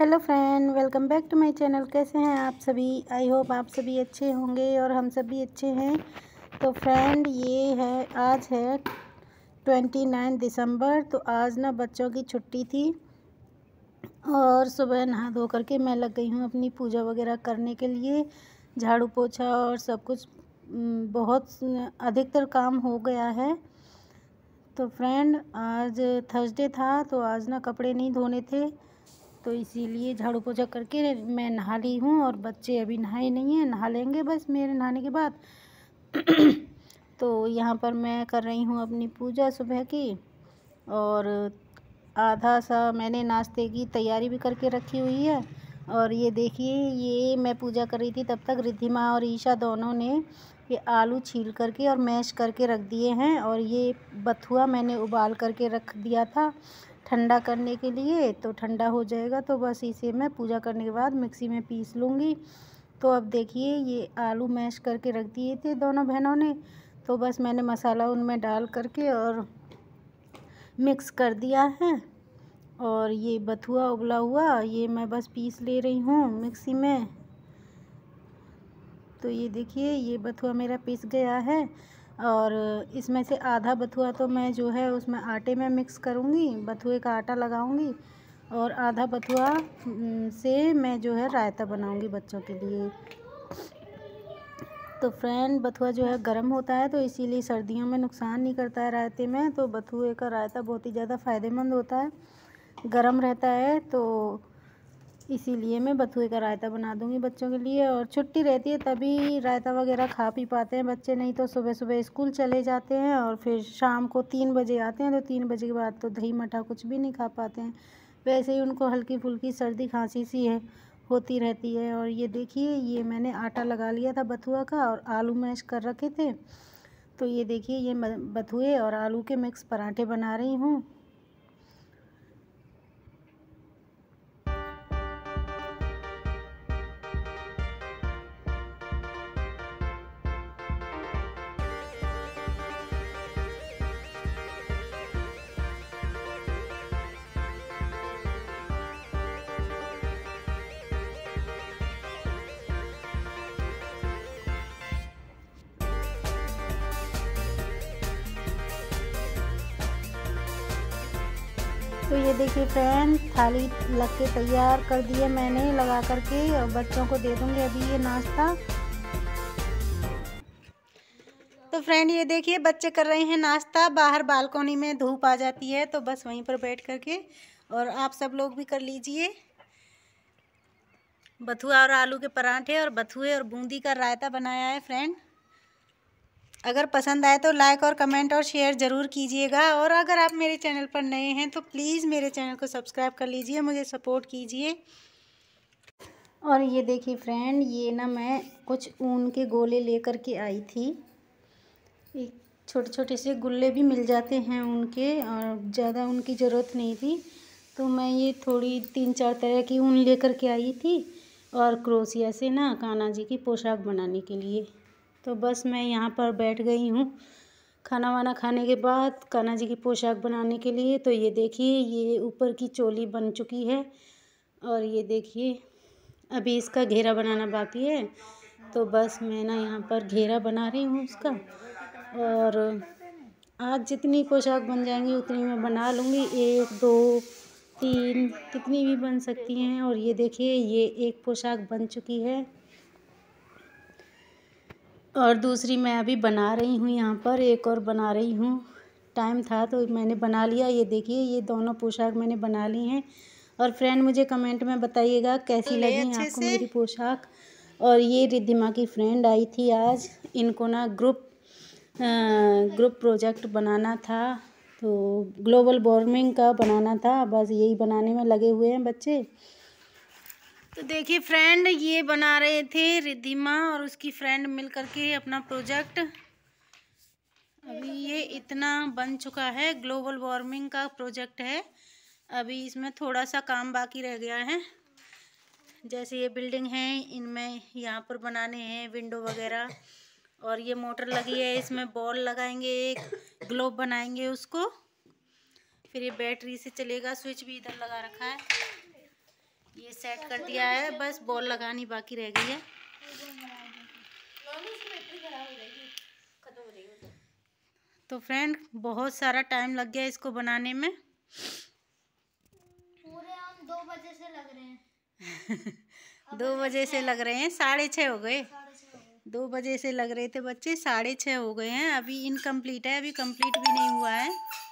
hello friend welcome back to my channel कैसे हैं आप सभी आई होप आप सभी अच्छे होंगे और हम सभी अच्छे हैं तो फ्रेंड ये है आज है ट्वेंटी नाइन दिसंबर तो आज ना बच्चों की छुट्टी थी और सुबह नहा धो करके मैं लग गई हूँ अपनी पूजा वगैरह करने के लिए झाड़ू पोछा और सब कुछ बहुत अधिकतर काम हो गया है तो फ्रेंड आज थर्सडे था तो आज ना कपड़े नहीं धोने थे तो इसीलिए झाड़ू पोछा करके मैं नहा ली हूँ और बच्चे अभी नहाए नहीं हैं नहा लेंगे बस मेरे नहाने के बाद तो यहाँ पर मैं कर रही हूँ अपनी पूजा सुबह की और आधा सा मैंने नाश्ते की तैयारी भी करके रखी हुई है और ये देखिए ये मैं पूजा कर रही थी तब तक रिद्धिमा और ईशा दोनों ने ये आलू छील करके और मैश करके रख दिए हैं और ये बथुआ मैंने उबाल करके रख दिया था ठंडा करने के लिए तो ठंडा हो जाएगा तो बस इसे मैं पूजा करने के बाद मिक्सी में पीस लूँगी तो अब देखिए ये आलू मैश करके रख दिए थे दोनों बहनों ने तो बस मैंने मसाला उनमें डाल करके और मिक्स कर दिया है और ये बथुआ उबला हुआ ये मैं बस पीस ले रही हूँ मिक्सी में तो ये देखिए ये बथुआ मेरा पीस गया है और इसमें से आधा बथुआ तो मैं जो है उसमें आटे में मिक्स करूँगी बथुए का आटा लगाऊँगी और आधा बथुआ से मैं जो है रायता बनाऊँगी बच्चों के लिए तो फ्रेंड बथुआ जो है गर्म होता है तो इसीलिए सर्दियों में नुकसान नहीं करता है रायते में तो बथुए का रायता बहुत ही ज़्यादा फ़ायदेमंद होता है गर्म रहता है तो इसीलिए मैं बथुए का रायता बना दूँगी बच्चों के लिए और छुट्टी रहती है तभी रायता वगैरह खा पी पाते हैं बच्चे नहीं तो सुबह सुबह स्कूल चले जाते हैं और फिर शाम को तीन बजे आते हैं तो तीन बजे के बाद तो दही मठा कुछ भी नहीं खा पाते हैं वैसे ही उनको हल्की फुल्की सर्दी खांसी सी है होती रहती है और ये देखिए ये मैंने आटा लगा लिया था बथुआ का और आलू मैश कर रखे थे तो ये देखिए ये बथुए और आलू के मिक्स पराठे बना रही हूँ तो ये देखिए फ्रेंड थाली लग के तैयार कर दिए मैंने लगा करके और बच्चों को दे दूँगी अभी ये नाश्ता तो फ्रेंड ये देखिए बच्चे कर रहे हैं नाश्ता बाहर बालकोनी में धूप आ जाती है तो बस वहीं पर बैठ करके और आप सब लोग भी कर लीजिए बथुआ और आलू के पराठे और बथुए और बूंदी का रायता बनाया है फ्रेंड अगर पसंद आए तो लाइक और कमेंट और शेयर ज़रूर कीजिएगा और अगर आप मेरे चैनल पर नए हैं तो प्लीज़ मेरे चैनल को सब्सक्राइब कर लीजिए मुझे सपोर्ट कीजिए और ये देखिए फ्रेंड ये ना मैं कुछ ऊन के गोले लेकर के आई थी एक छोटे छोटे से गुल्ले भी मिल जाते हैं उनके और ज़्यादा उनकी ज़रूरत नहीं थी तो मैं ये थोड़ी तीन चार तरह की ऊन लेकर के आई थी और क्रोशिया से ना कान्हा जी की पोशाक बनाने के लिए तो बस मैं यहाँ पर बैठ गई हूँ खाना वाना खाने के बाद कान्हा जी की पोशाक बनाने के लिए तो ये देखिए ये ऊपर की चोली बन चुकी है और ये देखिए अभी इसका घेरा बनाना बाकी है तो बस मैं ना यहाँ पर घेरा बना रही हूँ उसका और आज जितनी पोशाक बन जाएंगी उतनी मैं बना लूँगी एक दो तीन कितनी भी बन सकती हैं और ये देखिए ये एक पोशाक बन चुकी है और दूसरी मैं अभी बना रही हूँ यहाँ पर एक और बना रही हूँ टाइम था तो मैंने बना लिया ये देखिए ये दोनों पोशाक मैंने बना ली हैं और फ्रेंड मुझे कमेंट में बताइएगा कैसी तो लगी आपको मेरी पोशाक और ये रिद्धिमा की फ्रेंड आई थी आज इनको ना ग्रुप ग्रुप प्रोजेक्ट बनाना था तो ग्लोबल वार्मिंग का बनाना था बस यही बनाने में लगे हुए हैं बच्चे तो देखिए फ्रेंड ये बना रहे थे रिद्धिमा और उसकी फ्रेंड मिल करके अपना प्रोजेक्ट अभी ये इतना बन चुका है ग्लोबल वार्मिंग का प्रोजेक्ट है अभी इसमें थोड़ा सा काम बाकी रह गया है जैसे ये बिल्डिंग है इनमें यहाँ पर बनाने हैं विंडो वगैरह और ये मोटर लगी है इसमें बॉल लगाएंगे एक ग्लोब बनाएंगे उसको फिर ये बैटरी से चलेगा स्विच भी इधर लगा रखा है ये सेट कर दिया है बस बॉल लगानी बाकी रह गई है तो फ्रेंड बहुत सारा टाइम लग गया इसको बनाने में पूरे हम दो बजे से लग रहे हैं दो बजे से लग रहे हैं साढ़े छः हो गए दो बजे से लग रहे थे बच्चे साढ़े छः हो गए हैं अभी इनकम्प्लीट है अभी कंप्लीट भी नहीं हुआ है